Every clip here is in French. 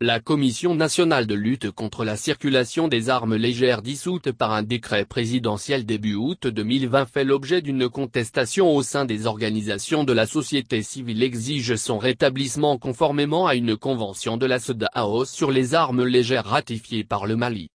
La Commission nationale de lutte contre la circulation des armes légères dissoute par un décret présidentiel début août 2020 fait l'objet d'une contestation au sein des organisations de la société civile exige son rétablissement conformément à une convention de la SEDAOS sur les armes légères ratifiée par le Mali.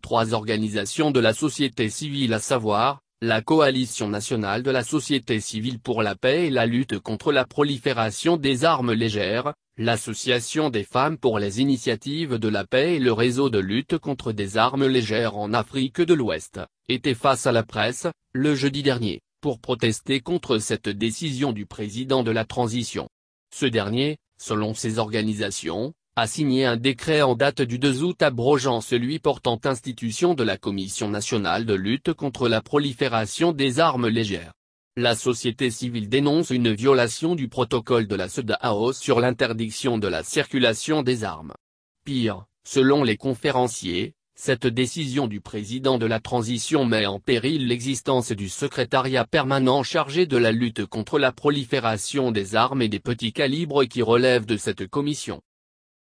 Trois organisations de la société civile à savoir, la Coalition nationale de la société civile pour la paix et la lutte contre la prolifération des armes légères, l'Association des femmes pour les initiatives de la paix et le réseau de lutte contre des armes légères en Afrique de l'Ouest, étaient face à la presse, le jeudi dernier, pour protester contre cette décision du président de la transition. Ce dernier, selon ses organisations, a signé un décret en date du 2 août abrogeant celui portant institution de la Commission nationale de lutte contre la prolifération des armes légères la société civile dénonce une violation du protocole de la SEDAO sur l'interdiction de la circulation des armes. Pire, selon les conférenciers, cette décision du président de la transition met en péril l'existence du secrétariat permanent chargé de la lutte contre la prolifération des armes et des petits calibres qui relèvent de cette commission.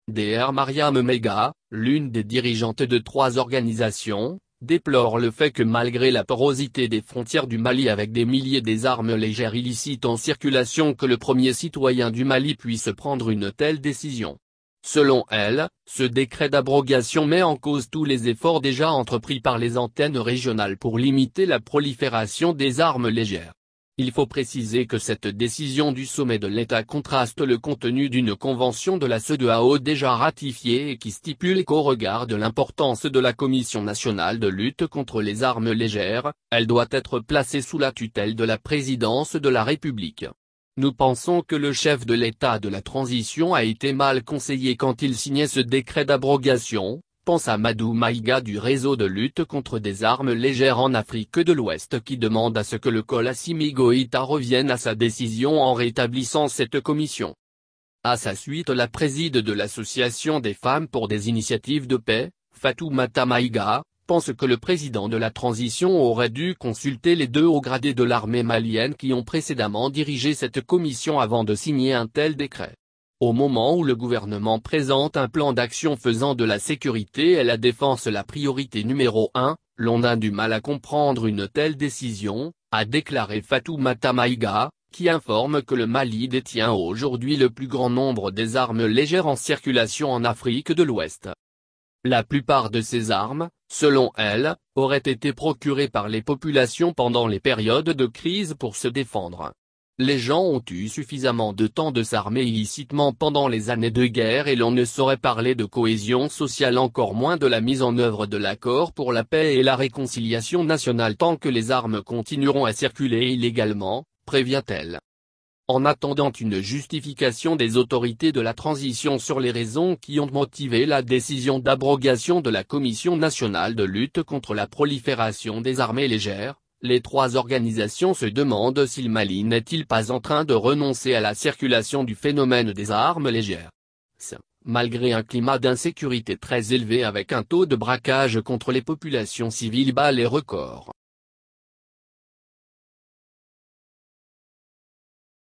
Dr Mariam Mega, l'une des dirigeantes de trois organisations, déplore le fait que malgré la porosité des frontières du Mali avec des milliers des armes légères illicites en circulation que le premier citoyen du Mali puisse prendre une telle décision. Selon elle, ce décret d'abrogation met en cause tous les efforts déjà entrepris par les antennes régionales pour limiter la prolifération des armes légères. Il faut préciser que cette décision du sommet de l'État contraste le contenu d'une convention de la CEDEAO déjà ratifiée et qui stipule qu'au regard de l'importance de la Commission nationale de lutte contre les armes légères, elle doit être placée sous la tutelle de la présidence de la République. Nous pensons que le chef de l'État de la transition a été mal conseillé quand il signait ce décret d'abrogation, pense à Madou Maïga du réseau de lutte contre des armes légères en Afrique de l'Ouest qui demande à ce que le colassimi Goïta revienne à sa décision en rétablissant cette commission. À sa suite la préside de l'Association des femmes pour des initiatives de paix, Fatou Mata Maïga, pense que le président de la transition aurait dû consulter les deux hauts gradés de l'armée malienne qui ont précédemment dirigé cette commission avant de signer un tel décret. Au moment où le gouvernement présente un plan d'action faisant de la sécurité et la défense la priorité numéro un, l'on a du mal à comprendre une telle décision, a déclaré Fatou Maïga, qui informe que le Mali détient aujourd'hui le plus grand nombre des armes légères en circulation en Afrique de l'Ouest. La plupart de ces armes, selon elle, auraient été procurées par les populations pendant les périodes de crise pour se défendre. Les gens ont eu suffisamment de temps de s'armer illicitement pendant les années de guerre et l'on ne saurait parler de cohésion sociale encore moins de la mise en œuvre de l'accord pour la paix et la réconciliation nationale tant que les armes continueront à circuler illégalement, prévient-elle. En attendant une justification des autorités de la transition sur les raisons qui ont motivé la décision d'abrogation de la Commission nationale de lutte contre la prolifération des armées légères, les trois organisations se demandent si le Mali n'est-il pas en train de renoncer à la circulation du phénomène des armes légères. Malgré un climat d'insécurité très élevé avec un taux de braquage contre les populations civiles bas les records,